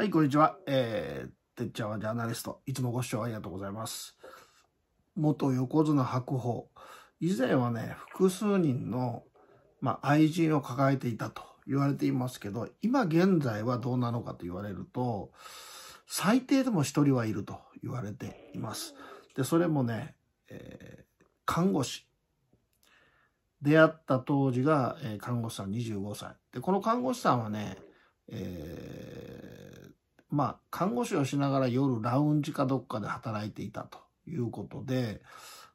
はい、こんにちは。えー、てっちゃんはジャーナリスト。いつもご視聴ありがとうございます。元横綱白鵬。以前はね、複数人の、まあ、愛人を抱えていたと言われていますけど、今現在はどうなのかと言われると、最低でも一人はいると言われています。で、それもね、えー、看護師。出会った当時が、えー、看護師さん25歳。で、この看護師さんはね、えーまあ、看護師をしながら夜ラウンジかどっかで働いていたということで、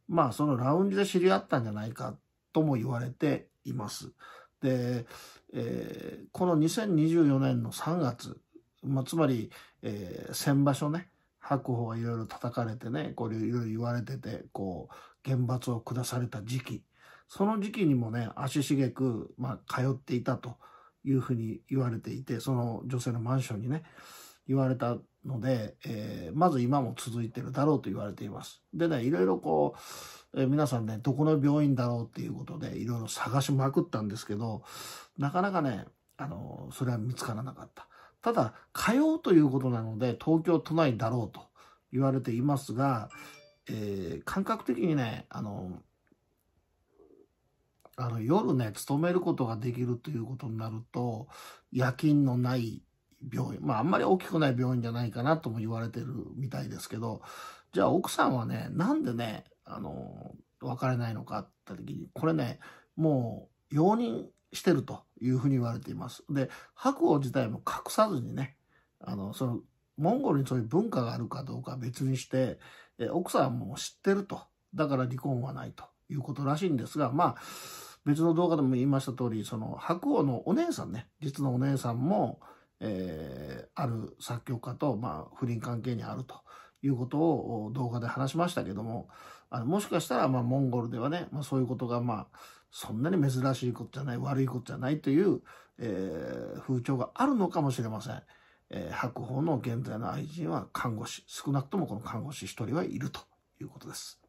まあ、そのラウンジで知り合ったんじゃないかとも言われています。で、えー、この2024年の3月、まあ、つまり、えー、先場所ね、白鵬がいろいろ叩かれてね、こういろいろ言われてて、こう、厳罰を下された時期、その時期にもね、足しげく、まあ、通っていたというふうに言われていて、その女性のマンションにね。言われたので、えー、まず今も続いてるだろうと言われています。でね、いろいろこう、えー、皆さんね、どこの病院だろうっていうことで、いろいろ探しまくったんですけど、なかなかね、あの、それは見つからなかった。ただ、通うということなので、東京都内だろうと言われていますが、えー、感覚的にね、あの、あの夜ね、勤めることができるということになると、夜勤のない病院、まああんまり大きくない病院じゃないかなとも言われてるみたいですけど、じゃあ奥さんはね、なんでね、あの、別れないのかって時に、これね、もう容認してるというふうに言われています。で、白鵬自体も隠さずにね、あの、その、モンゴルにそういう文化があるかどうかは別にして、え奥さんはもう知ってると。だから離婚はないということらしいんですが、まあ、別の動画でも言いました通り、その白鵬のお姉さんね、実のお姉さんも、えー、ある作曲家と、まあ、不倫関係にあるということを動画で話しましたけども、あのもしかしたら、まあ、モンゴルではね、まあ、そういうことが、まあ、そんなに珍しいことじゃない、悪いことじゃないという、えー、風潮があるのかもしれません。えー、白鵬の現在の愛人は看護師、少なくともこの看護師1人はいるということです。